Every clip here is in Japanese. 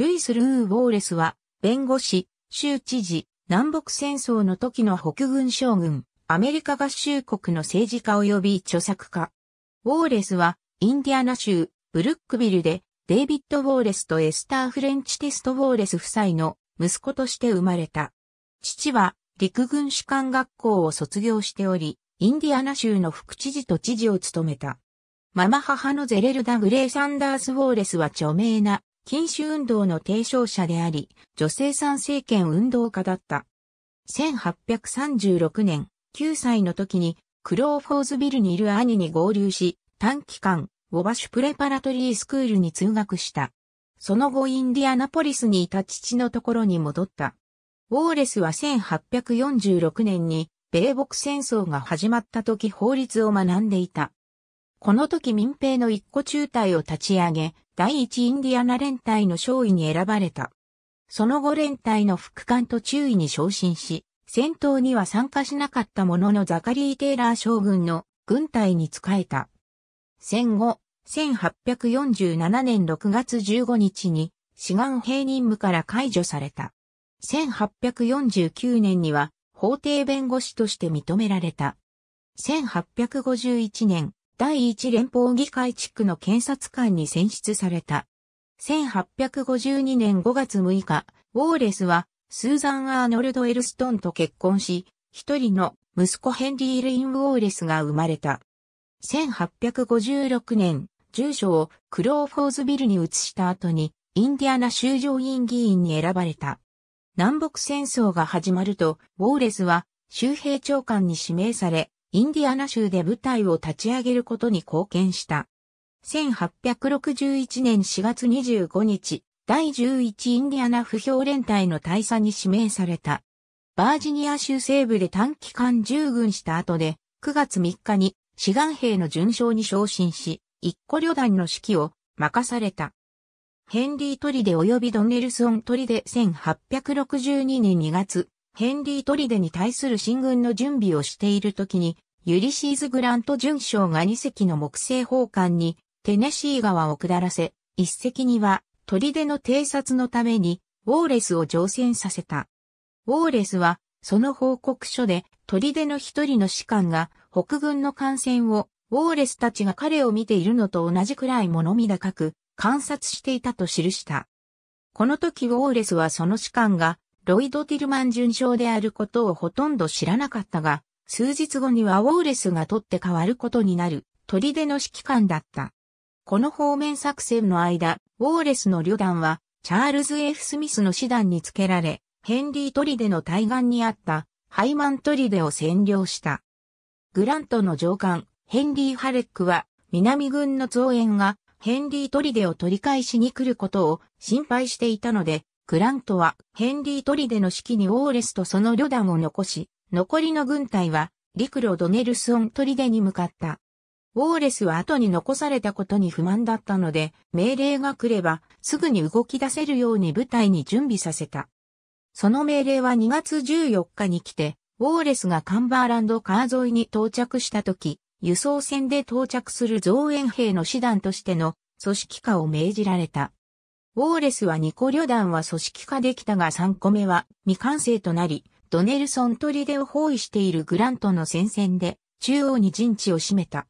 ルイス・ルー・ウォーレスは、弁護士、州知事、南北戦争の時の北軍将軍、アメリカ合衆国の政治家及び著作家。ウォーレスは、インディアナ州、ブルックビルで、デイビッド・ウォーレスとエスター・フレンチ・テスト・ウォーレス夫妻の息子として生まれた。父は、陸軍士官学校を卒業しており、インディアナ州の副知事と知事を務めた。ママ母のゼレルダ・グレイ・サンダース・ウォーレスは著名な禁酒運動の提唱者であり、女性参政権運動家だった。1836年、9歳の時に、クローフォーズビルにいる兄に合流し、短期間、ウォバシュプレパラトリースクールに通学した。その後インディアナポリスにいた父のところに戻った。ウォーレスは1846年に米北戦争が始まった時法律を学んでいた。この時民兵の一個中隊を立ち上げ、第一インディアナ連隊の少尉に選ばれた。その後連隊の副官と中尉に昇進し、戦闘には参加しなかったもののザカリー・テイラー将軍の軍隊に仕えた。戦後、1847年6月15日に志願兵任務から解除された。1849年には法廷弁護士として認められた。1851年、第一連邦議会地区の検察官に選出された。1852年5月6日、ウォーレスはスーザン・アーノルド・エルストンと結婚し、一人の息子ヘンリー・レイン・ウォーレスが生まれた。1856年、住所をクローフォーズビルに移した後に、インディアナ州上院議員に選ばれた。南北戦争が始まると、ウォーレスは州兵長官に指名され、インディアナ州で部隊を立ち上げることに貢献した。1861年4月25日、第11インディアナ不評連隊の大佐に指名された。バージニア州西部で短期間従軍した後で、9月3日に志願兵の巡将に昇進し、一個旅団の指揮を任された。ヘンリー・トリデ及びドネルソン・トリデ1862年2月、ヘンリー・トリデに対する進軍の準備をしている時に、ユリシーズ・グラント巡将が2隻の木製砲艦にテネシー川を下らせ、1隻には砦の偵察のためにウォーレスを乗船させた。ウォーレスはその報告書で砦の一人の士官が北軍の艦船をウォーレスたちが彼を見ているのと同じくらい物見高く観察していたと記した。この時ウォーレスはその士官がロイド・ティルマン准将であることをほとんど知らなかったが、数日後にはウォーレスが取って代わることになる、砦の指揮官だった。この方面作戦の間、ウォーレスの旅団は、チャールズ・ F・ スミスの師団につけられ、ヘンリー・トリデの対岸にあった、ハイマン・トリデを占領した。グラントの上官、ヘンリー・ハレックは、南軍の増援が、ヘンリー・トリデを取り返しに来ることを心配していたので、グラントはヘンリー・トリデの指揮にウォーレスとその旅団を残し、残りの軍隊は陸路ドネルスオン・トリデに向かった。ウォーレスは後に残されたことに不満だったので、命令が来ればすぐに動き出せるように部隊に準備させた。その命令は2月14日に来て、ウォーレスがカンバーランド川沿いに到着した時、輸送船で到着する増援兵の師団としての組織化を命じられた。ウォーレスは2個旅団は組織化できたが3個目は未完成となり、ドネルソン砦を包囲しているグラントの戦線で中央に陣地を占めた。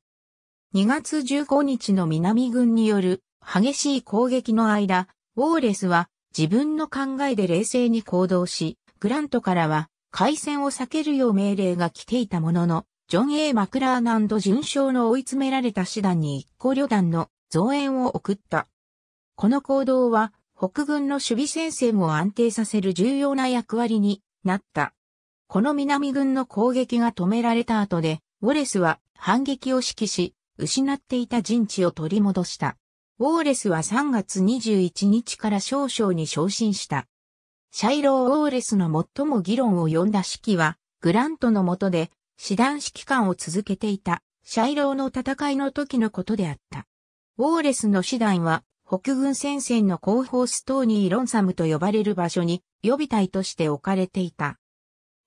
2月15日の南軍による激しい攻撃の間、ウォーレスは自分の考えで冷静に行動し、グラントからは海戦を避けるよう命令が来ていたものの、ジョン・ A・ マクラーナンド准将の追い詰められた師団に1個旅団の増援を送った。この行動は北軍の守備戦線を安定させる重要な役割になった。この南軍の攻撃が止められた後で、ウォレスは反撃を指揮し、失っていた陣地を取り戻した。ウォーレスは3月21日から少々に昇進した。シャイロー・ウォーレスの最も議論を呼んだ指揮は、グラントの下で、師団指揮官を続けていた、シャイローの戦いの時のことであった。ウォーレスの師団は、北軍戦線の後方ストーニー・ロンサムと呼ばれる場所に予備隊として置かれていた。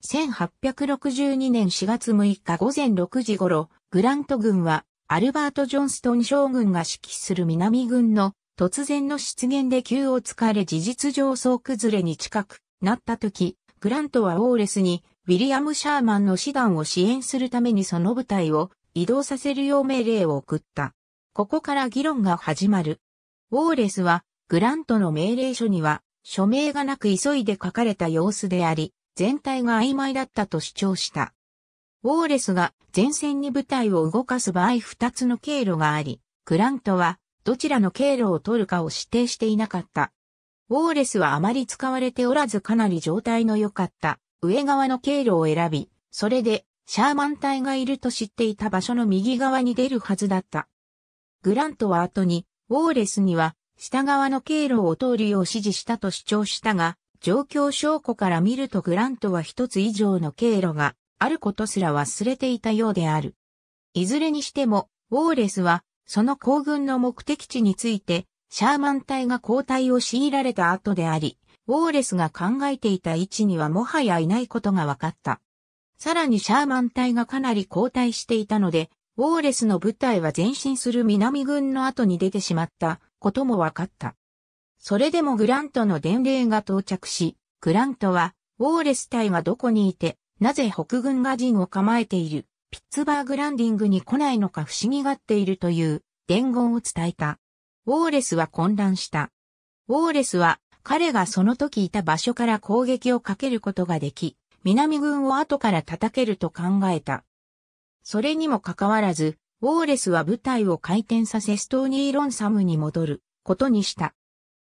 1862年4月6日午前6時頃、グラント軍はアルバート・ジョンストン将軍が指揮する南軍の突然の出現で急をつかれ事実上総崩れに近くなった時、グラントはウォーレスにウィリアム・シャーマンの師団を支援するためにその部隊を移動させるよう命令を送った。ここから議論が始まる。ウォーレスは、グラントの命令書には、署名がなく急いで書かれた様子であり、全体が曖昧だったと主張した。ウォーレスが前線に部隊を動かす場合2つの経路があり、グラントはどちらの経路を取るかを指定していなかった。ウォーレスはあまり使われておらずかなり状態の良かった上側の経路を選び、それでシャーマン隊がいると知っていた場所の右側に出るはずだった。グラントは後にウォーレスには下側の経路を通るよう指示したと主張したが、状況証拠から見るとグラントは一つ以上の経路があることすら忘れていたようである。いずれにしても、ウォーレスはその行軍の目的地について、シャーマン隊が交代を強いられた後であり、ウォーレスが考えていた位置にはもはやいないことが分かった。さらにシャーマン隊がかなり後退していたので、ウォーレスの部隊は前進する南軍の後に出てしまったことも分かった。それでもグラントの伝令が到着し、グラントは、ウォーレス隊がどこにいて、なぜ北軍が陣を構えている、ピッツバーグランディングに来ないのか不思議がっているという伝言を伝えた。ウォーレスは混乱した。ウォーレスは彼がその時いた場所から攻撃をかけることができ、南軍を後から叩けると考えた。それにもかかわらず、ウォーレスは部隊を回転させストーニーロンサムに戻ることにした。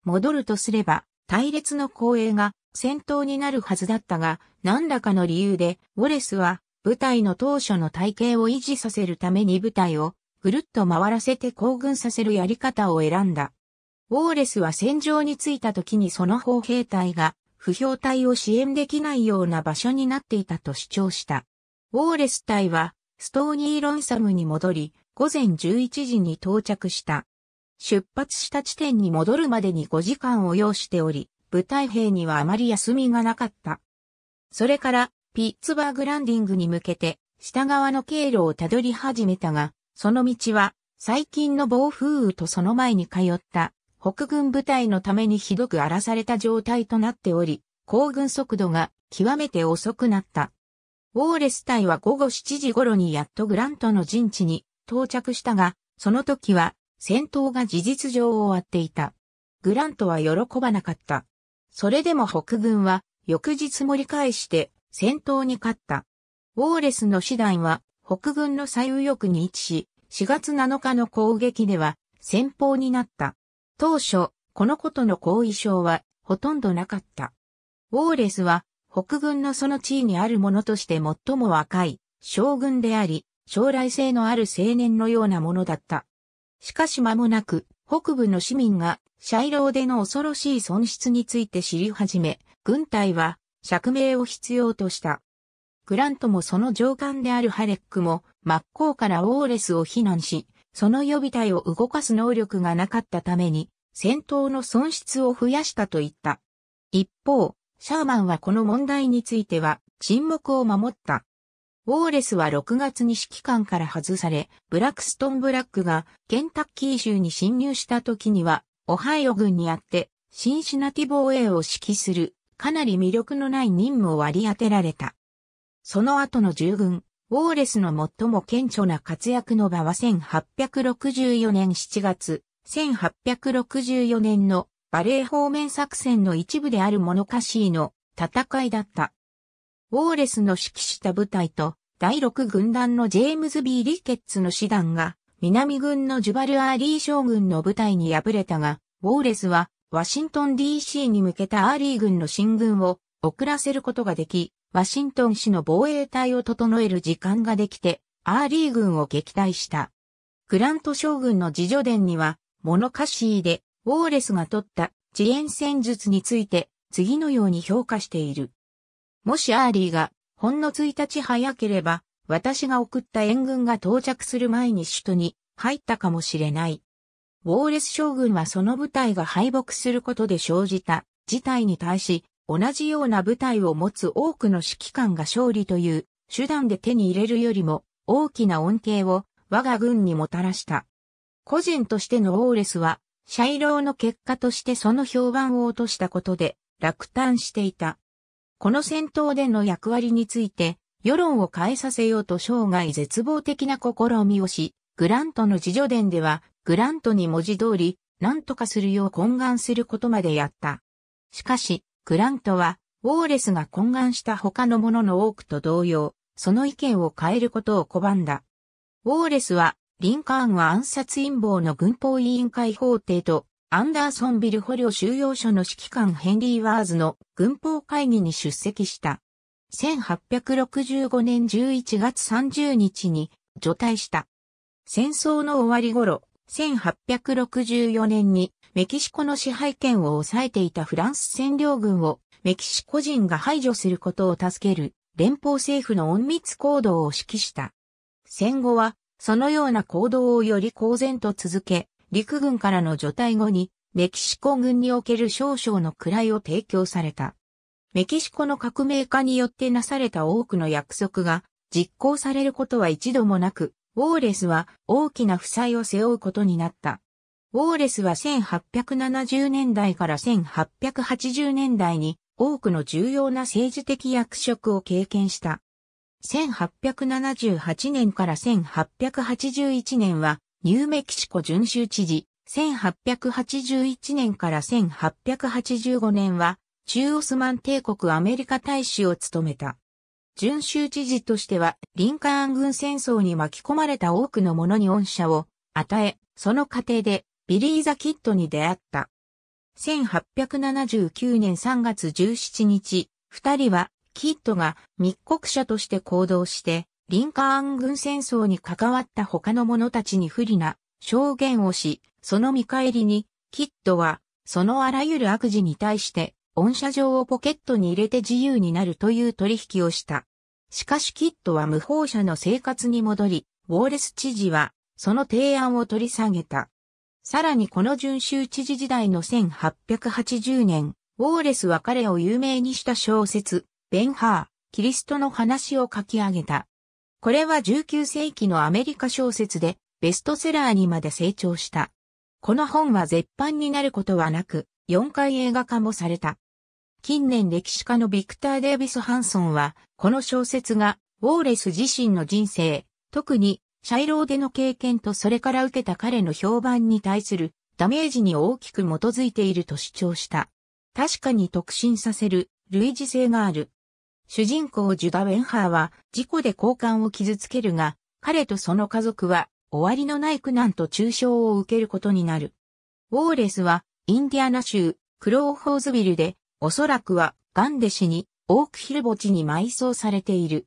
戻るとすれば、隊列の後衛が戦闘になるはずだったが、何らかの理由で、ウォレスは部隊の当初の体型を維持させるために部隊をぐるっと回らせて行軍させるやり方を選んだ。ウォーレスは戦場に着いた時にその砲兵隊が不評隊を支援できないような場所になっていたと主張した。ウォーレス隊はストーニーロンサムに戻り、午前11時に到着した。出発した地点に戻るまでに5時間を要しており、部隊兵にはあまり休みがなかった。それから、ピッツバーグランディングに向けて、下側の経路をたどり始めたが、その道は、最近の暴風雨とその前に通った北軍部隊のためにひどく荒らされた状態となっており、行軍速度が極めて遅くなった。ウォーレス隊は午後7時頃にやっとグラントの陣地に到着したが、その時は戦闘が事実上終わっていた。グラントは喜ばなかった。それでも北軍は翌日盛り返して戦闘に勝った。ウォーレスの師団は北軍の最右翼に位置し、4月7日の攻撃では先方になった。当初、このことの後遺症はほとんどなかった。ウォーレスは北軍のその地位にあるものとして最も若い将軍であり、将来性のある青年のようなものだった。しかし間もなく、北部の市民が、シャイでの恐ろしい損失について知り始め、軍隊は、釈明を必要とした。グラントもその上官であるハレックも、真っ向からウォーレスを非難し、その予備隊を動かす能力がなかったために、戦闘の損失を増やしたと言った。一方、シャーマンはこの問題については沈黙を守った。ウォーレスは6月に指揮官から外され、ブラックストン・ブラックがケンタッキー州に侵入した時には、オハイオ軍にあって、シンシナティ防衛を指揮する、かなり魅力のない任務を割り当てられた。その後の従軍、ウォーレスの最も顕著な活躍の場は1864年7月、1864年のバレー方面作戦の一部であるモノカシーの戦いだった。ウォーレスの指揮した部隊と第6軍団のジェームズ・ B・ リケッツの師団が南軍のジュバル・アーリー将軍の部隊に敗れたが、ウォーレスはワシントン DC に向けたアーリー軍の進軍を遅らせることができ、ワシントン市の防衛隊を整える時間ができて、アーリー軍を撃退した。グラント将軍の自助伝には、モノカシーでウォーレスが取った遅延戦術について次のように評価している。もしアーリーがほんの1日早ければ私が送った援軍が到着する前に首都に入ったかもしれない。ウォーレス将軍はその部隊が敗北することで生じた事態に対し同じような部隊を持つ多くの指揮官が勝利という手段で手に入れるよりも大きな恩恵を我が軍にもたらした。個人としてのウォーレスは社ーの結果としてその評判を落としたことで落胆していた。この戦闘での役割について、世論を変えさせようと生涯絶望的な試みをし、グラントの自助伝では、グラントに文字通り、何とかするよう懇願することまでやった。しかし、グラントは、ウォーレスが懇願した他の者の多くと同様、その意見を変えることを拒んだ。ウォーレスは、リンカーンは暗殺陰謀の軍法委員会法廷と、アンダーソンビル捕虜収容所の指揮官ヘンリー・ワーズの軍法会議に出席した。1865年11月30日に除隊した。戦争の終わり頃、1864年にメキシコの支配権を抑えていたフランス占領軍をメキシコ人が排除することを助ける連邦政府の隠密行動を指揮した。戦後はそのような行動をより公然と続け、陸軍からの除隊後に、メキシコ軍における少々の位を提供された。メキシコの革命家によってなされた多くの約束が実行されることは一度もなく、ウォーレスは大きな負債を背負うことになった。ウォーレスは1870年代から1880年代に多くの重要な政治的役職を経験した。1878年から1881年は、ニューメキシコ巡州知事、1881年から1885年は、中オスマン帝国アメリカ大使を務めた。巡州知事としては、リンカーン軍戦争に巻き込まれた多くの者に恩赦を与え、その過程でビリー・ザ・キッドに出会った。1879年3月17日、二人はキッドが密告者として行動して、リンカーン軍戦争に関わった他の者たちに不利な証言をし、その見返りに、キッドは、そのあらゆる悪事に対して、恩赦状をポケットに入れて自由になるという取引をした。しかしキッドは無法者の生活に戻り、ウォーレス知事は、その提案を取り下げた。さらにこの準州知事時代の1880年、ウォーレスは彼を有名にした小説、ベンハー、キリストの話を書き上げた。これは19世紀のアメリカ小説でベストセラーにまで成長した。この本は絶版になることはなく、4回映画化もされた。近年歴史家のビクター・デイビス・ハンソンは、この小説が、ウォーレス自身の人生、特に、シャイローでの経験とそれから受けた彼の評判に対するダメージに大きく基づいていると主張した。確かに特進させる類似性がある。主人公ジュダ・ウェンハーは事故で交換を傷つけるが、彼とその家族は終わりのない苦難と中傷を受けることになる。ウォーレスはインディアナ州クローホーズビルでおそらくはガンデ氏にオークヒル墓地に埋葬されている。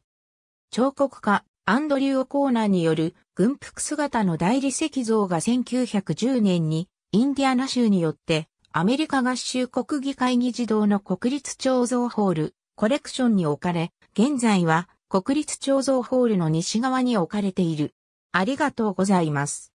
彫刻家アンドリュー・オコーナーによる軍服姿の大理石像が1910年にインディアナ州によってアメリカ合衆国議会議事堂の国立彫像ホールコレクションに置かれ、現在は国立彫像ホールの西側に置かれている。ありがとうございます。